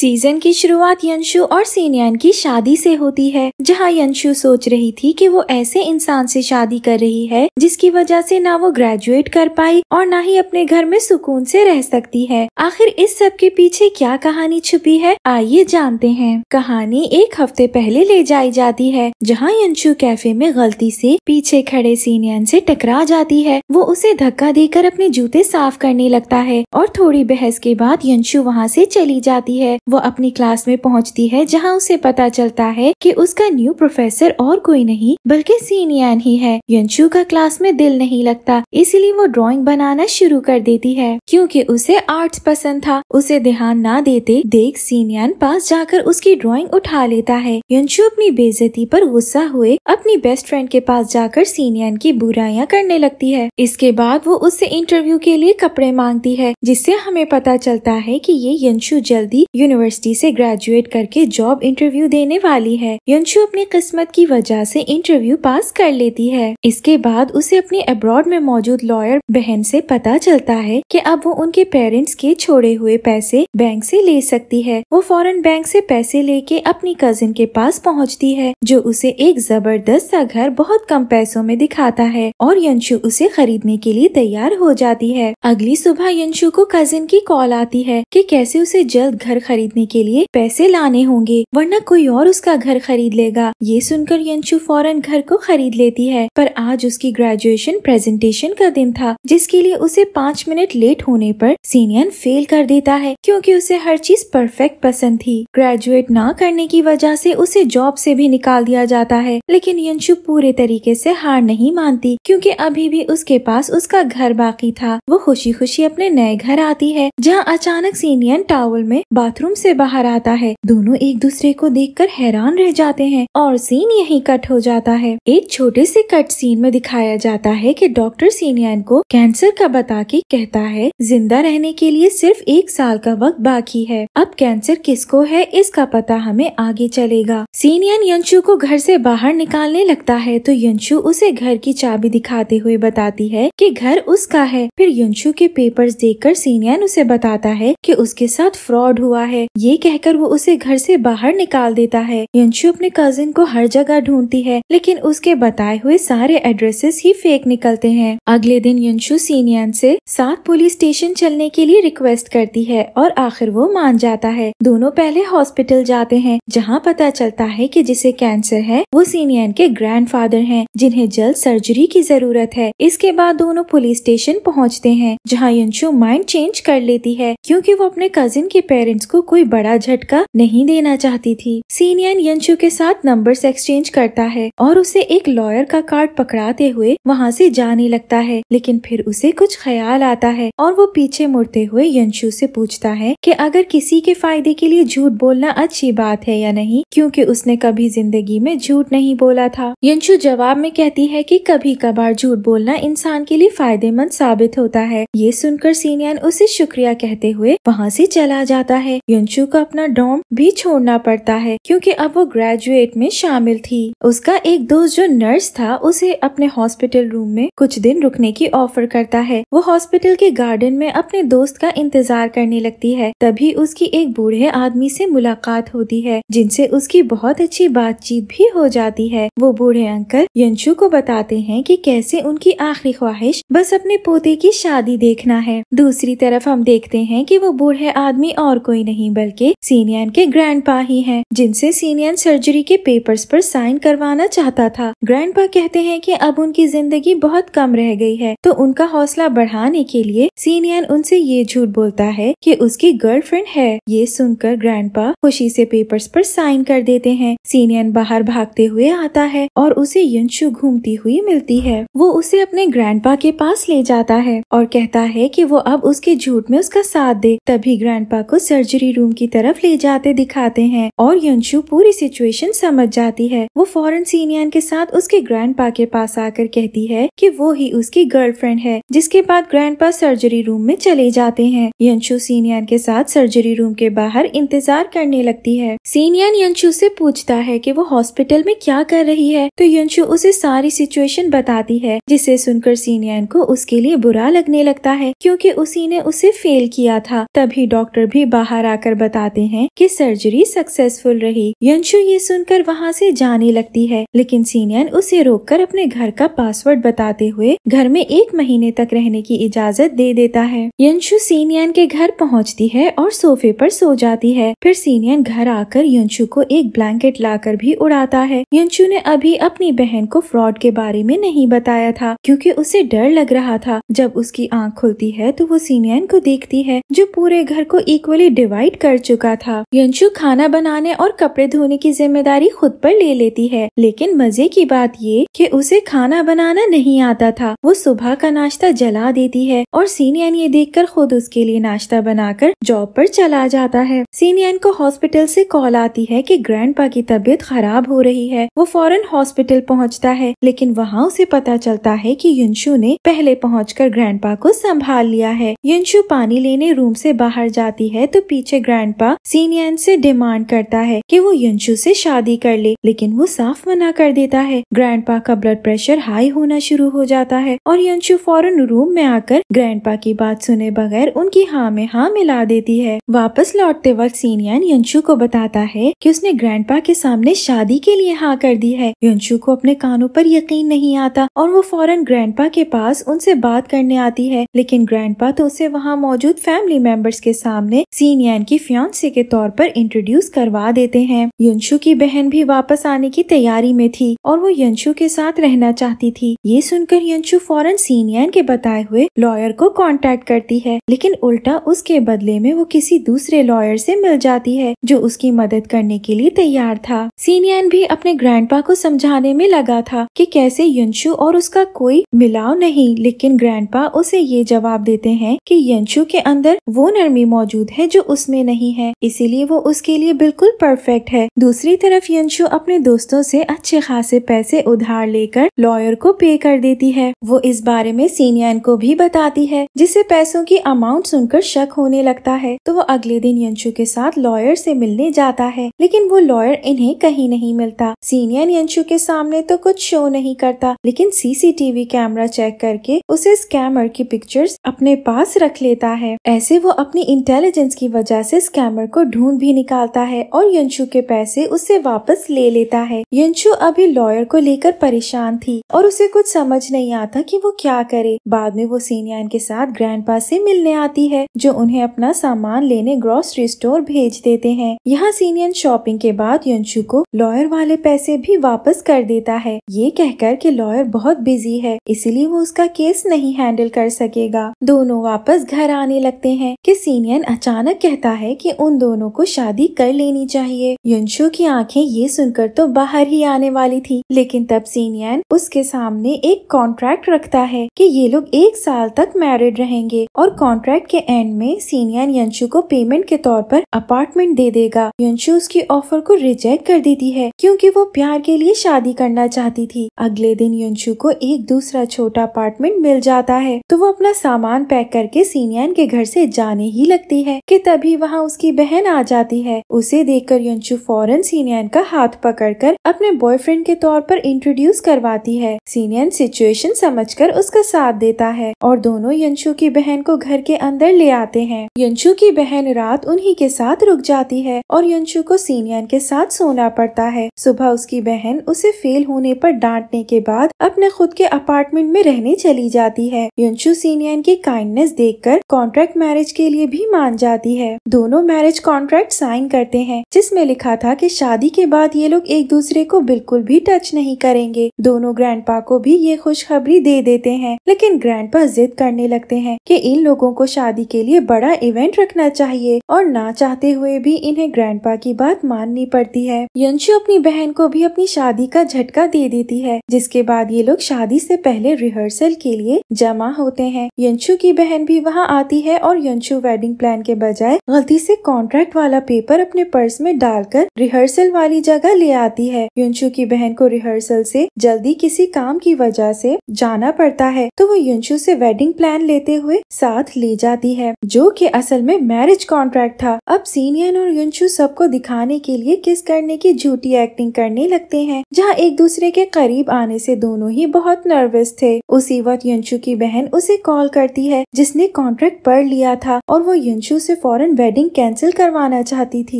season की शुरुआत यंशु और सीनियन की शादी से होती है जहां यंशु सोच रही थी कि वो ऐसे इंसान से शादी कर रही है जिसकी वजह से ना वो ग्रेजुएट कर पाई और ना ही अपने घर में सुकून से रह सकती है आखिर इस सब के पीछे क्या कहानी छुपी है आइए जानते हैं कहानी एक हफ्ते पहले ले जाई जाती है जहाँ यंशु कैफे में गलती से पीछे खड़े सीनियन से टकरा जाती है वो उसे धक्का देकर अपने जूते साफ करने लगता है और थोड़ी बहस के बाद यंशु वहाँ से चली जाती है वो अपनी क्लास में पहुंचती है जहां उसे पता चलता है कि उसका न्यू प्रोफेसर और कोई नहीं बल्कि सीनियन ही है यंशु का क्लास में दिल नहीं लगता इसीलिए वो ड्राइंग बनाना शुरू कर देती है क्योंकि उसे आर्ट्स पसंद था उसे ध्यान ना देते देख सीनियन पास जाकर उसकी ड्राइंग उठा लेता है यंशु अपनी बेजती पर गुस्सा हुए अपनी बेस्ट फ्रेंड के पास जाकर सीनियन की बुराइयां करने लगती है इसके बाद वो उससे इंटरव्यू के लिए कपड़े मांगती है जिससे हमें पता चलता है कि ये यंशु जल्दी यूनिवर्सिटी से ग्रेजुएट करके जॉब इंटरव्यू देने वाली है यंशु अपनी किस्मत की वजह से इंटरव्यू पास कर लेती है इसके बाद उसे अपने अब्रॉड में मौजूद लॉयर बहन से पता चलता है कि अब वो उनके पेरेंट्स के छोड़े हुए पैसे बैंक से ले सकती है वो फॉरन बैंक से पैसे लेके अपनी कजिन के पास पहुँचती है जो उसे एक जबरदस्त सा घर बहुत कम पैसों में दिखाता है और यंशु उसे खरीदने के लिए तैयार हो जाती है अगली सुबह यंशु को कजिन की कॉल आती है कि कैसे उसे जल्द घर खरीद खरीदने के लिए पैसे लाने होंगे वरना कोई और उसका घर खरीद लेगा ये सुनकर यंशु फौरन घर को खरीद लेती है पर आज उसकी ग्रेजुएशन प्रेजेंटेशन का दिन था जिसके लिए उसे पाँच मिनट लेट होने पर सीनियन फेल कर देता है क्योंकि उसे हर चीज परफेक्ट पसंद थी ग्रेजुएट ना करने की वजह से उसे जॉब से भी निकाल दिया जाता है लेकिन यंशु पूरे तरीके से हार नहीं मानती क्योंकि अभी भी उसके पास उसका घर बाकी था वो खुशी खुशी अपने नए घर आती है जहाँ अचानक सीनियन टावल में बाथरूम से बाहर आता है दोनों एक दूसरे को देखकर हैरान रह जाते हैं और सीन यहीं कट हो जाता है एक छोटे से कट सीन में दिखाया जाता है कि डॉक्टर सीनियन को कैंसर का बता के कहता है जिंदा रहने के लिए सिर्फ एक साल का वक्त बाकी है अब कैंसर किसको है इसका पता हमें आगे चलेगा सीनियन यंशु को घर से बाहर निकालने लगता है तो यंशु उसे घर की चाबी दिखाते हुए बताती है कि घर उसका है फिर यंशु के पेपर्स देखकर सीनियन उसे बताता है कि उसके साथ फ्रॉड हुआ है है ये कहकर वो उसे घर से बाहर निकाल देता है यंशु अपने कजिन को हर जगह ढूंढती है लेकिन उसके बताए हुए सारे एड्रेसेस ही फेक निकलते हैं अगले दिन यंशु सीनियन से साथ पुलिस स्टेशन चलने के लिए रिक्वेस्ट करती है और आखिर वो मान जाता है दोनों पहले हॉस्पिटल जाते हैं जहाँ पता चलता है की जिसे कैंसर है वो सीनियन के ग्रैंड फादर जिन्हें जल्द सर्जरी की जरूरत है इसके बाद दोनों पुलिस स्टेशन पहुँचते हैं जहाँ यंशु माइंड चेंज कर लेती है क्यूँकी वो अपने कजिन के पेरेंट्स को कोई बड़ा झटका नहीं देना चाहती थी सीनियन यंशु के साथ नंबर्स एक्सचेंज करता है और उसे एक लॉयर का कार्ड पकड़ाते हुए वहाँ से जाने लगता है लेकिन फिर उसे कुछ ख्याल आता है और वो पीछे मुड़ते हुए यंशु से पूछता है कि अगर किसी के फायदे के लिए झूठ बोलना अच्छी बात है या नहीं क्योंकि उसने कभी जिंदगी में झूठ नहीं बोला था यंशु जवाब में कहती है कि कभी कभार झूठ बोलना इंसान के लिए फायदेमंद साबित होता है ये सुनकर सीनियन उसे शुक्रिया कहते हुए वहाँ से चला जाता है यंशु का अपना डॉम भी छोड़ना पड़ता है क्योंकि अब वो ग्रेजुएट में शामिल थी उसका एक दोस्त जो नर्स था उसे अपने हॉस्पिटल रूम में कुछ दिन रुकने की ऑफर करता है वो हॉस्पिटल के गार्डन में अपने दोस्त का इंतजार करने लगती है तभी उसकी एक बूढ़े आदमी से मुलाकात होती है जिनसे उसकी बहुत अच्छी बातचीत भी हो जाती है वो बूढ़े अंकल यंशु को बताते हैं कि कैसे उनकी आखिरी ख्वाहिश बस अपने पोते की शादी देखना है दूसरी तरफ हम देखते हैं कि वो बूढ़े आदमी और कोई नहीं नहीं बल्कि सीनियन के ग्रैंडपा ही हैं जिनसे सीनियन सर्जरी के पेपर्स पर साइन करवाना चाहता था ग्रैंडपा कहते हैं कि अब उनकी जिंदगी बहुत कम रह गई है तो उनका हौसला बढ़ाने के लिए सीनियन उनसे ये झूठ बोलता है कि उसकी गर्लफ्रेंड है ये सुनकर ग्रैंड खुशी से पेपर्स पर साइन कर देते हैं सीनियन बाहर भागते हुए आता है और उसे यंशु घूमती हुई मिलती है वो उसे अपने ग्रैंड के पास ले जाता है और कहता है कि वो अब उसके झूठ में उसका साथ दे तभी ग्रैंड को सर्जरी रूम की तरफ ले जाते दिखाते हैं और यंशु पूरी सिचुएशन समझ जाती है वो फॉरन सीनियन के साथ उसके ग्रैंड के पास आकर कहती है कि वो ही उसकी गर्लफ्रेंड है जिसके बाद ग्रैंड सर्जरी रूम में चले जाते हैं यंशु सीनियन के साथ सर्जरी रूम के बाहर इंतजार करने लगती है सीनियन यंशु से पूछता है कि वो हॉस्पिटल में क्या कर रही है तो यंशु उसे सारी सिचुएशन बताती है जिसे सुनकर सीनियन को उसके लिए बुरा लगने लगता है क्योंकि उसी ने उसे फेल किया था तभी डॉक्टर भी बाहर आकर जाकर बताते हैं कि सर्जरी सक्सेसफुल रही यंशु ये सुनकर वहाँ से जाने लगती है लेकिन सीनियन उसे रोककर अपने घर का पासवर्ड बताते हुए घर में एक महीने तक रहने की इजाजत दे देता है यंशु सीनियन के घर पहुँचती है और सोफे पर सो जाती है फिर सीनियन घर आकर यंशु को एक ब्लैंकेट लाकर भी उड़ाता है यंशु ने अभी अपनी बहन को फ्रॉड के बारे में नहीं बताया था क्योंकि उसे डर लग रहा था जब उसकी आंख खुलती है तो वो सीनियन को देखती है जो पूरे घर को इक्वली डिवाइड कर चुका था यंशु खाना बनाने और कपड़े धोने की जिम्मेदारी खुद पर ले लेती है लेकिन मजे की बात ये कि उसे खाना बनाना नहीं आता था वो सुबह का नाश्ता जला देती है और सीनियन ये देखकर खुद उसके लिए नाश्ता बनाकर जॉब पर चला जाता है सीनियन को हॉस्पिटल से कॉल आती है कि पा की तबीयत खराब हो रही है वो फौरन हॉस्पिटल पहुंचता है लेकिन वहाँ उसे पता चलता है कि यंशु ने पहले पहुँच कर पा को संभाल लिया है यंशु पानी लेने रूम से बाहर जाती है तो पीछे ग्रैंडपा सीनियन से डिमांड करता है कि वो यंशु से शादी कर ले लेकिन वो साफ मना कर देता है ग्रैंडपा का ब्लड प्रेशर हाई होना शुरू हो जाता है और यंशु फौरन रूम में आकर ग्रैंडपा की बात सुने बगैर उनकी हाँ में हाँ मिला देती है वापस लौटते वक्त सीनियन यंशु को बताता है कि उसने पा के सामने शादी के लिए हाँ कर दी है यंशु को अपने कानों पर यकीन नहीं आता और वो फौरन पा के पास उनसे बात करने आती है लेकिन पा तो उसे वहाँ मौजूद फैमिली मेंबर्स के सामने सीनियन की फ्योन्से के तौर पर इंट्रोड्यूस करवा देते हैं यंशु की बहन भी वापस आने की तैयारी में थी और वो यंशु के साथ रहना चाहती थी ये सुनकर यंशु फौरन सीनियन के बताए हुए लॉयर को कांटेक्ट करती है लेकिन उल्टा उसके बदले में वो किसी दूसरे लॉयर से मिल जाती है जो उसकी मदद करने के लिए तैयार था सीनियन भी अपने ग्रैंडपा को समझाने में लगा था कि कैसे यंशु और उसका कोई मिलाव नहीं लेकिन ग्रैंडपा उसे ये जवाब देते हैं कि यंशु के अंदर वो नरमी मौजूद है जो उसमें में नहीं है इसीलिए वो उसके लिए बिल्कुल परफेक्ट है दूसरी तरफ यंशु अपने दोस्तों से अच्छे खासे पैसे उधार लेकर लॉयर को पे कर देती है वो इस बारे में सीनियन को भी बताती है जिसे पैसों की अमाउंट सुनकर शक होने लगता है तो वो अगले दिन यंशु के साथ लॉयर से मिलने जाता है लेकिन वो लॉयर इन्हें कहीं नहीं मिलता सीनियन यंशु के सामने तो कुछ शो नहीं करता लेकिन सीसीटीवी कैमरा चेक करके उसे स्कैमर की पिक्चर्स अपने पास रख लेता है ऐसे वो अपनी इंटेलिजेंस की वजह से स्कैमर को ढूंढ भी निकालता है और यंशु के पैसे उससे वापस ले लेता है यंशु अभी लॉयर को लेकर परेशान थी और उसे कुछ समझ नहीं आता कि वो क्या करे बाद में वो सीनियन के साथ ग्रैंडपा से मिलने आती है जो उन्हें अपना सामान लेने ग्रोसरी स्टोर भेज देते हैं यहाँ सीनियन शॉपिंग के बाद यंशु को लॉयर वाले पैसे भी वापस कर देता है ये कहकर के लॉयर बहुत बिजी है इसीलिए वो उसका केस नहीं हैंडल कर सकेगा दोनों वापस घर आने लगते है की सीनियन अचानक कहता है है कि उन दोनों को शादी कर लेनी चाहिए युनशु की आंखें ये सुनकर तो बाहर ही आने वाली थी लेकिन तब सीनियन उसके सामने एक कॉन्ट्रैक्ट रखता है कि ये लोग एक साल तक मैरिड रहेंगे और कॉन्ट्रैक्ट के एंड में सीनियन यंशु को पेमेंट के तौर पर अपार्टमेंट दे देगा यंशु उसकी ऑफर को रिजेक्ट कर देती है क्यूँकी वो प्यार के लिए शादी करना चाहती थी अगले दिन यंशु को एक दूसरा छोटा अपार्टमेंट मिल जाता है तो वो अपना सामान पैक करके सीनियन के घर ऐसी जाने ही लगती है की तभी वह वहाँ उसकी बहन आ जाती है उसे देखकर यंशु फौरन सीनियन का हाथ पकड़कर अपने बॉयफ्रेंड के तौर पर इंट्रोड्यूस करवाती है सीनियन सिचुएशन समझकर उसका साथ देता है और दोनों यंशु की बहन को घर के अंदर ले आते हैं यंशु की बहन रात उन्हीं के साथ रुक जाती है और यंशु को सीनियन के साथ सोना पड़ता है सुबह उसकी बहन उसे फेल होने पर डांटने के बाद अपने खुद के अपार्टमेंट में रहने चली जाती है यंशु सीनियन की काइंडनेस देखकर कॉन्ट्रैक्ट मैरिज के लिए भी मान जाती है दोनों मैरिज कॉन्ट्रैक्ट साइन करते हैं जिसमें लिखा था कि शादी के बाद ये लोग एक दूसरे को बिल्कुल भी टच नहीं करेंगे दोनों ग्रैंडपा को भी ये खुशखबरी दे देते हैं लेकिन ग्रैंडपा जिद करने लगते हैं कि इन लोगों को शादी के लिए बड़ा इवेंट रखना चाहिए और ना चाहते हुए भी इन्हें ग्रैंडपा की बात माननी पड़ती है यंशु अपनी बहन को भी अपनी शादी का झटका दे देती है जिसके बाद ये लोग शादी से पहले रिहर्सल के लिए जमा होते हैं यंशु की बहन भी वहाँ आती है और यंशु वेडिंग प्लान के बजाय गलती जल्दी से कॉन्ट्रैक्ट वाला पेपर अपने पर्स में डालकर रिहर्सल वाली जगह ले आती है युंशु की बहन को रिहर्सल से जल्दी किसी काम की वजह से जाना पड़ता है तो वो युंशु से वेडिंग प्लान लेते हुए साथ ले जाती है जो कि असल में मैरिज कॉन्ट्रैक्ट था अब सीनियर और युंशु सबको दिखाने के लिए किस करने की झूठी एक्टिंग करने लगते है जहाँ एक दूसरे के करीब आने से दोनों ही बहुत नर्वस थे उसी वक्त युंशु की बहन उसे कॉल करती है जिसने कॉन्ट्रैक्ट पढ़ लिया था और वो युंशु से फौरन वेडिंग वेडिंग कैंसिल करवाना चाहती थी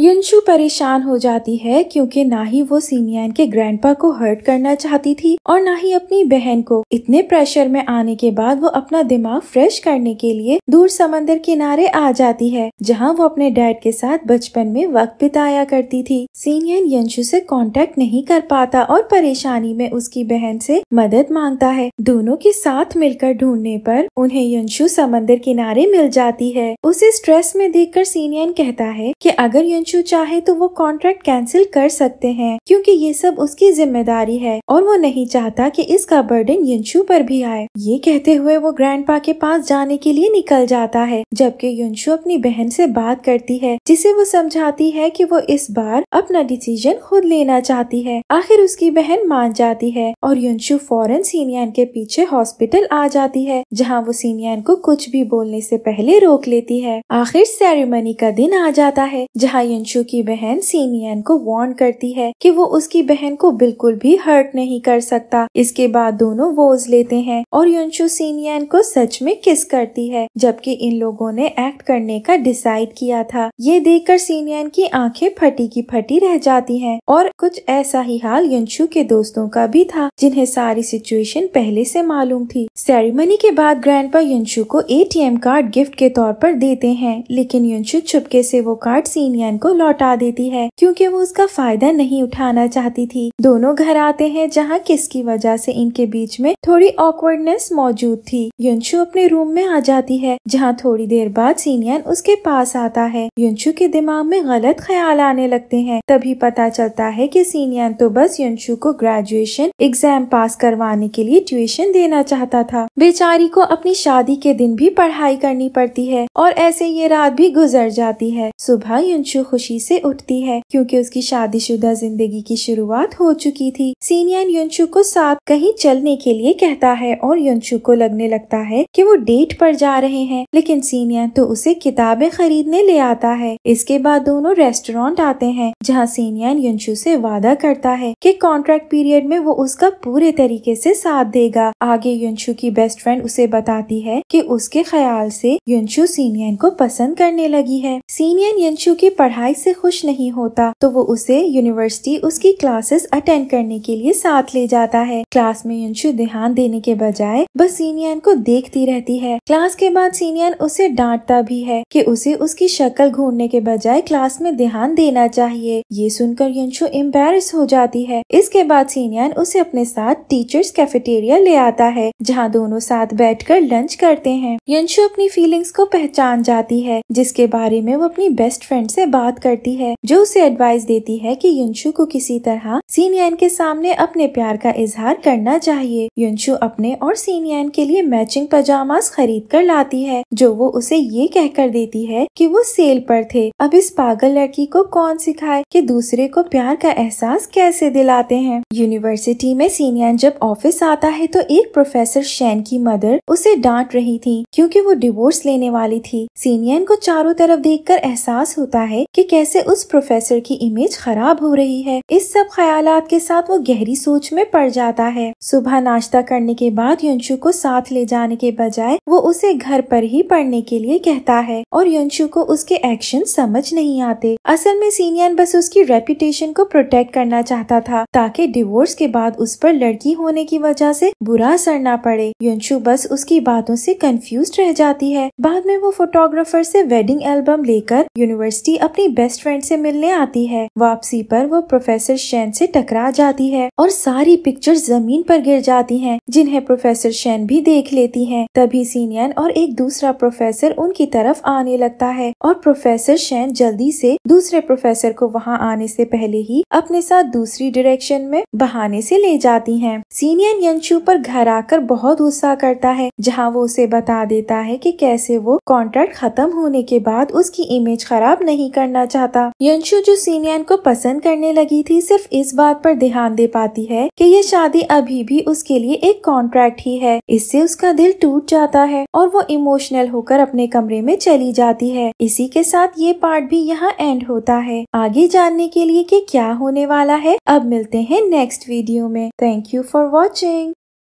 यंशु परेशान हो जाती है क्योंकि ना ही वो सीनियन के ग्रैंडपा को हर्ट करना चाहती थी और ना ही अपनी बहन को इतने प्रेशर में आने के बाद वो अपना दिमाग फ्रेश करने के लिए दूर समंदर किनारे आ जाती है जहाँ वो अपने डैड के साथ बचपन में वक्त बिताया करती थी सीनियन यंशु ऐसी कॉन्टेक्ट नहीं कर पाता और परेशानी में उसकी बहन से मदद मांगता है दोनों के साथ मिलकर ढूंढने पर उन्हें यंशु समंदर किनारे मिल जाती है उसे स्ट्रेस में देखकर यन कहता है कि अगर यंशु चाहे तो वो कॉन्ट्रैक्ट कैंसिल कर सकते हैं क्योंकि ये सब उसकी जिम्मेदारी है और वो नहीं चाहता कि इसका बर्डन यंशु पर भी आए ये कहते हुए वो ग्रैंडपा के पास जाने के लिए निकल जाता है जबकि यंशु अपनी बहन से बात करती है जिसे वो समझाती है की वो इस बार अपना डिसीजन खुद लेना चाहती है आखिर उसकी बहन मान जाती है और यंशु फौरन सीनियन के पीछे हॉस्पिटल आ जाती है जहाँ वो सीनियन को कुछ भी बोलने से पहले रोक लेती है आखिर सेरेमनी का दिन आ जाता है जहाँ यंशु की बहन सीनियन को वार्न करती है कि वो उसकी बहन को बिल्कुल भी हर्ट नहीं कर सकता इसके बाद दोनों वोज लेते हैं और यंशु सीनियन को सच में किस करती है जबकि इन लोगों ने एक्ट करने का डिसाइड किया था ये कर सीनियन की आँखें फटी की फटी रह जाती है और कुछ ऐसा ही हाल यंशु के दोस्तों का भी था जिन्हें सारी सिचुएशन पहले से मालूम थी सेरेमनी के बाद ग्रैंडपा यंशु को एटीएम कार्ड गिफ्ट के तौर पर देते हैं लेकिन छुप चुपके से वो कार्ड सीनियन को लौटा देती है क्योंकि वो उसका फायदा नहीं उठाना चाहती थी दोनों घर आते हैं जहाँ किसकी वजह से इनके बीच में थोड़ी ऑकवर्डनेस मौजूद थी युंशु अपने रूम में आ जाती है जहाँ थोड़ी देर बाद सीनियन उसके पास आता है युंशु के दिमाग में गलत ख्याल आने लगते है तभी पता चलता है की सीनियन तो बस युंशु को ग्रेजुएशन एग्जाम पास करवाने के लिए ट्यूशन देना चाहता था बेचारी को अपनी शादी के दिन भी पढ़ाई करनी पड़ती है और ऐसे ये रात भी गुजर गुजर जाती है सुबह यंशु खुशी से उठती है क्योंकि उसकी शादीशुदा जिंदगी की शुरुआत हो चुकी थी सीनियन यंशु को साथ कहीं चलने के लिए कहता है और यंशु को लगने लगता है कि वो डेट पर जा रहे हैं लेकिन सीनियन तो उसे किताबें खरीदने ले आता है इसके बाद दोनों रेस्टोरेंट आते हैं जहाँ सीनियन यंशु से वादा करता है की कॉन्ट्रैक्ट पीरियड में वो उसका पूरे तरीके से साथ देगा आगे यंशु की बेस्ट फ्रेंड उसे बताती है की उसके ख्याल से यंशु सीनियन को पसंद करने लगे लगी है सीनियर यंशु की पढ़ाई से खुश नहीं होता तो वो उसे यूनिवर्सिटी उसकी क्लासेस अटेंड करने के लिए साथ ले जाता है क्लास में यंशु ध्यान देने के बजाय बस सीनियन को देखती रहती है क्लास के बाद सीनियन उसे डांटता भी है कि उसे उसकी शक्ल घूरने के बजाय क्लास में ध्यान देना चाहिए ये सुनकर यंशु एम्बेरस हो जाती है इसके बाद सीनियन उसे अपने साथ टीचर्स कैफेटेरिया ले आता है जहाँ दोनों साथ बैठकर लंच करते हैं यंशु अपनी फीलिंग्स को पहचान जाती है जिसके बारे में वो अपनी बेस्ट फ्रेंड से बात करती है जो उसे एडवाइस देती है कि युनशु को किसी तरह सीनियन के सामने अपने प्यार का इजहार करना चाहिए युनशु अपने और सीनियन के लिए मैचिंग पजामास खरीद कर लाती है जो वो उसे ये कहकर देती है कि वो सेल पर थे अब इस पागल लड़की को कौन सिखाए कि दूसरे को प्यार का एहसास कैसे दिलाते हैं यूनिवर्सिटी में सीनियन जब ऑफिस आता है तो एक प्रोफेसर शैन की मदर उसे डांट रही थी क्यूँकी वो डिवोर्स लेने वाली थी सीनियन को चारों तरफ देखकर एहसास होता है कि कैसे उस प्रोफेसर की इमेज खराब हो रही है इस सब ख्याल के साथ वो गहरी सोच में पड़ जाता है सुबह नाश्ता करने के बाद यंशु को साथ ले जाने के बजाय वो उसे घर पर ही पढ़ने के लिए कहता है और यंशु को उसके एक्शन समझ नहीं आते असल में सीनियर बस उसकी रेपुटेशन को प्रोटेक्ट करना चाहता था ताकि डिवोर्स के बाद उस पर लड़की होने की वजह ऐसी बुरा असर ना पड़े यंशु बस उसकी बातों ऐसी कंफ्यूज रह जाती है बाद में वो फोटोग्राफर से वेडिंग एल्बम लेकर यूनिवर्सिटी अपनी बेस्ट फ्रेंड से मिलने आती है वापसी पर वो प्रोफेसर शैन से टकरा जाती है और सारी पिक्चर जमीन पर गिर जाती हैं जिन्हें प्रोफेसर शैन भी देख लेती हैं तभी सीनियन और एक दूसरा प्रोफेसर उनकी तरफ आने लगता है और प्रोफेसर शैन जल्दी से दूसरे प्रोफेसर को वहाँ आने से पहले ही अपने साथ दूसरी डायरेक्शन में बहाने से ले जाती हैं सीनियन यंशु पर घर आकर बहुत गुस्सा करता है जहाँ वो उसे बता देता है कि कैसे वो कॉन्ट्रैक्ट खत्म होने के बाद बाद उसकी इमेज खराब नहीं करना चाहता यंशु जो सीनियन को पसंद करने लगी थी सिर्फ इस बात पर ध्यान दे पाती है कि ये शादी अभी भी उसके लिए एक कॉन्ट्रैक्ट ही है इससे उसका दिल टूट जाता है और वो इमोशनल होकर अपने कमरे में चली जाती है इसी के साथ ये पार्ट भी यहाँ एंड होता है आगे जानने के लिए की क्या होने वाला है अब मिलते हैं नेक्स्ट वीडियो में थैंक यू फॉर वॉचिंग